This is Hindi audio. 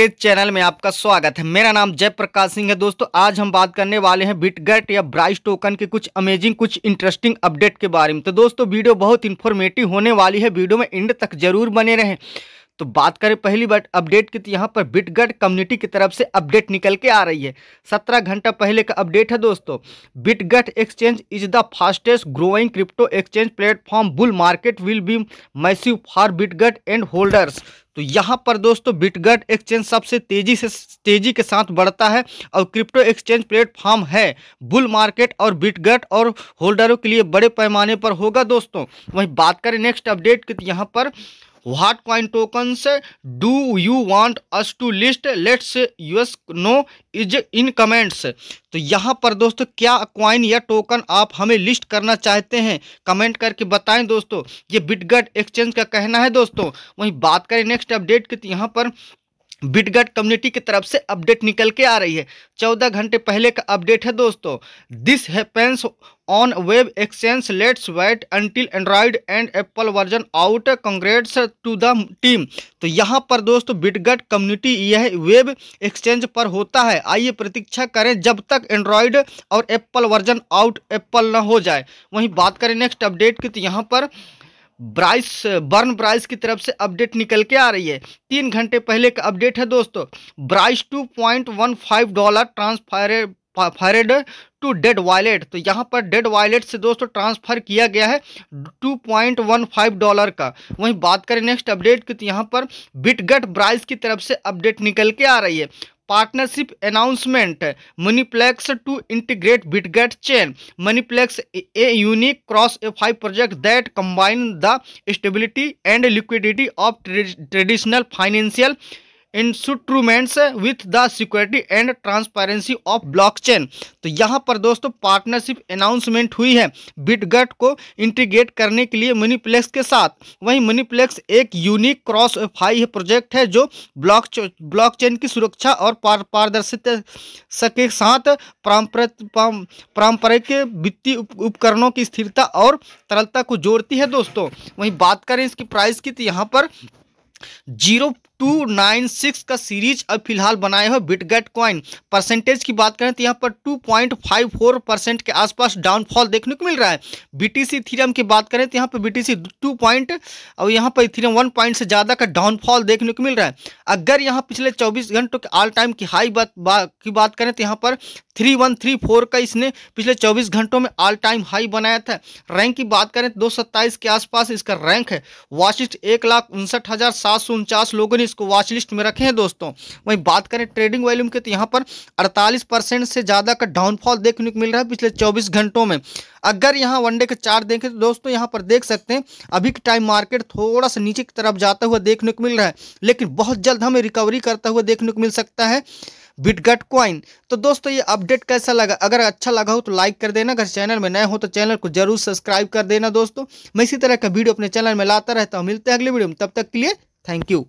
क्रिकेट चैनल में आपका स्वागत है मेरा नाम जयप्रकाश सिंह है दोस्तों आज हम बात करने वाले हैं बिटगेट या ब्राइस टोकन के कुछ अमेजिंग कुछ इंटरेस्टिंग अपडेट के बारे में तो दोस्तों वीडियो बहुत इन्फॉर्मेटिव होने वाली है वीडियो में एंड तक जरूर बने रहें तो बात करें पहली बार अपडेट की तो यहाँ पर बिटगट कम्युनिटी की तरफ से अपडेट निकल के आ रही है सत्रह घंटा पहले का अपडेट है दोस्तों Bitget exchange is the fastest growing crypto exchange platform bull market will be massive for Bitget and holders तो यहाँ पर दोस्तों बिटगट एक्सचेंज सबसे तेजी से तेजी के साथ बढ़ता है और क्रिप्टो एक्सचेंज प्लेटफॉर्म है बुल मार्केट और बिटगट और होल्डरों के लिए बड़े पैमाने पर होगा दोस्तों वहीं बात करें नेक्स्ट अपडेट की तो यहाँ पर what coin tokens do you want us to list let's us know is in comments तो यहाँ पर दोस्तों क्या क्वाइन या टोकन आप हमें लिस्ट करना चाहते हैं कमेंट करके बताएं दोस्तों ये बिटगट एक्सचेंज का कहना है दोस्तों वहीं बात करें नेक्स्ट अपडेट की तो यहाँ पर बिटगट कम्युनिटी की तरफ से अपडेट निकल के आ रही है चौदह घंटे पहले का अपडेट है दोस्तों this happens on web exchange let's wait until Android and Apple version out congrats to the team तो यहाँ पर दोस्तों बिटगट कम्युनिटी यह वेब एक्सचेंज पर होता है आइए प्रतीक्षा करें जब तक एंड्रॉयड और एप्पल वर्जन आउट एप्पल ना हो जाए वहीं बात करें नेक्स्ट अपडेट की तो यहाँ पर ब्राइस बर्न ब्राइस की तरफ से अपडेट निकल के आ रही है तीन घंटे पहले का अपडेट है दोस्तों price two point one five dollar transfer fired to dead wallet तो यहाँ पर डेड वॉलेट से दोस्तों ट्रांसफर किया गया है 2.15 डॉलर का वहीं बात करें नेक्स्ट अपडेट की तो यहाँ पर बिटगट ब्राइस की तरफ से अपडेट निकल के आ रही है partnership announcement Moneyplex to integrate BitGet chain. Moneyplex, a unique cross a 5 project that combines the stability and liquidity of traditional financial instruments with the security and transparency of blockchain तो यहाँ पर दोस्तों पार्टनरशिप अनाउंसमेंट हुई है बिटगट को इंटीग्रेट करने के लिए मनीप्लेक्स के साथ वहीं मनीप्लेक्स एक यूनिक क्रॉस फाई प्रोजेक्ट है जो ब्लॉक ब्लॉकचेन की सुरक्षा और पारदर्शिता के साथ पारंपरिक वित्तीय उपकरणों की स्थिरता और तरलता को जोड़ती है दोस्तों वहीं बात करें इसकी प्राइस की तो यहाँ पर जीरो टू नाइन सिक्स का सीरीज अब फिलहाल बनाए हो बिटगेट कॉइन परसेंटेज की बात करें तो यहाँ पर two point five four percent के आसपास डाउनफॉल देखने को मिल रहा है बीटीसी थीरम की बात करें तो यहाँ पर बीटीसी टू पॉइंट और यहाँ पर थीरम वन पॉइंट से ज़्यादा का डाउनफॉल देखने को मिल रहा है अगर यहाँ पिछले चौबीस घंटों के ऑल टाइम की हाई बात की बात करें तो यहाँ पर थ्री वन थ्री फोर का इसने पिछले चौबीस घंटों में ऑल टाइम हाई बनाया था रैंक की बात करें तो दो के आसपास इसका रैंक है वाशिष्ट एक लाख उनसठ हज़ार सात सौ उनचास लोगों ने इसको वॉच लिस्ट में रखे हैं दोस्तों वहीं बात करें ट्रेडिंग वॉल्यूम की तो यहाँ पर अड़तालीस से ज़्यादा का डाउनफॉल देखने को मिल रहा है पिछले चौबीस घंटों में अगर यहाँ वनडे के चार्ट देखें तो दोस्तों यहाँ पर देख सकते हैं अभी के टाइम मार्केट थोड़ा सा नीचे की तरफ जाता हुआ देखने को मिल रहा है लेकिन बहुत जल्द हमें रिकवरी करता हुआ देखने को मिल सकता है बिटगट क्वाइन तो दोस्तों ये अपडेट कैसा लगा अगर अच्छा लगा हो तो लाइक कर देना अगर चैनल में नए हो तो चैनल को जरूर सब्सक्राइब कर देना दोस्तों मैं इसी तरह का वीडियो अपने चैनल में लाता रहता हूँ मिलते हैं अगले वीडियो में तब तक के लिए थैंक यू